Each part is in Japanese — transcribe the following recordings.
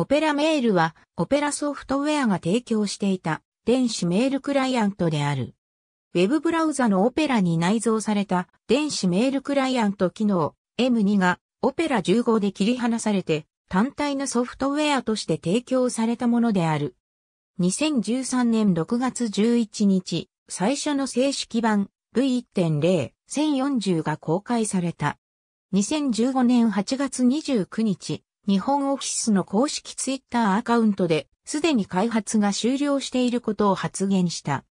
オペラメールは、オペラソフトウェアが提供していた、電子メールクライアントである。ウェブブラウザのオペラに内蔵された、電子メールクライアント機能、M2 が、オペラ15で切り離されて、単体のソフトウェアとして提供されたものである。2013年6月11日、最初の正式版 V1.0、1040が公開された。2015年8月29日、日本オフィスの公式ツイッターアカウントで、すでに開発が終了していることを発言した。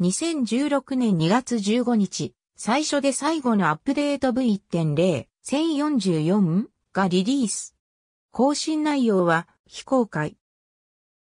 2016年2月15日、最初で最後のアップデート V1.0、1044? がリリース。更新内容は非公開。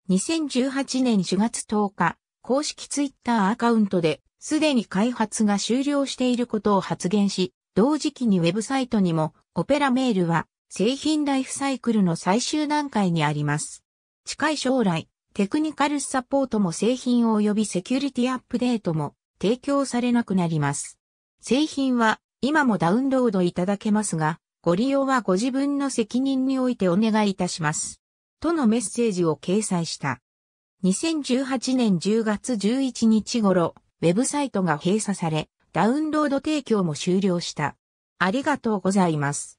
2018年4月10日、公式ツイッターアカウントで、すでに開発が終了していることを発言し、同時期にウェブサイトにも、オペラメールは製品ライフサイクルの最終段階にあります。近い将来、テクニカルサポートも製品及びセキュリティアップデートも提供されなくなります。製品は今もダウンロードいただけますが、ご利用はご自分の責任においてお願いいたします。とのメッセージを掲載した。2018年10月11日頃、ウェブサイトが閉鎖され、ダウンロード提供も終了した。ありがとうございます。